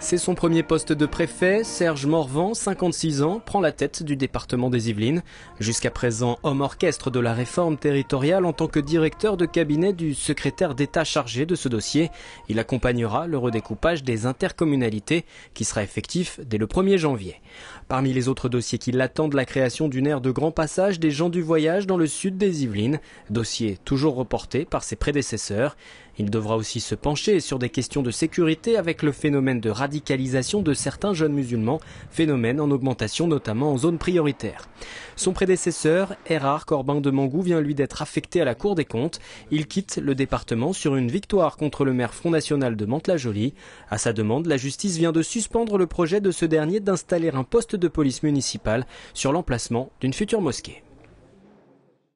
C'est son premier poste de préfet, Serge Morvan, 56 ans, prend la tête du département des Yvelines. Jusqu'à présent homme orchestre de la réforme territoriale en tant que directeur de cabinet du secrétaire d'État chargé de ce dossier, il accompagnera le redécoupage des intercommunalités qui sera effectif dès le 1er janvier. Parmi les autres dossiers qui l'attendent, la création d'une aire de grand passage des gens du voyage dans le sud des Yvelines, dossier toujours reporté par ses prédécesseurs. Il devra aussi se pencher sur des questions de sécurité avec le phénomène de radicalisation de certains jeunes musulmans, phénomène en augmentation notamment en zone prioritaire. Son prédécesseur, Erard Corbin de Mangou, vient lui d'être affecté à la Cour des comptes. Il quitte le département sur une victoire contre le maire Front National de Mantes-la-Jolie. À sa demande, la justice vient de suspendre le projet de ce dernier d'installer un poste de police municipale sur l'emplacement d'une future mosquée.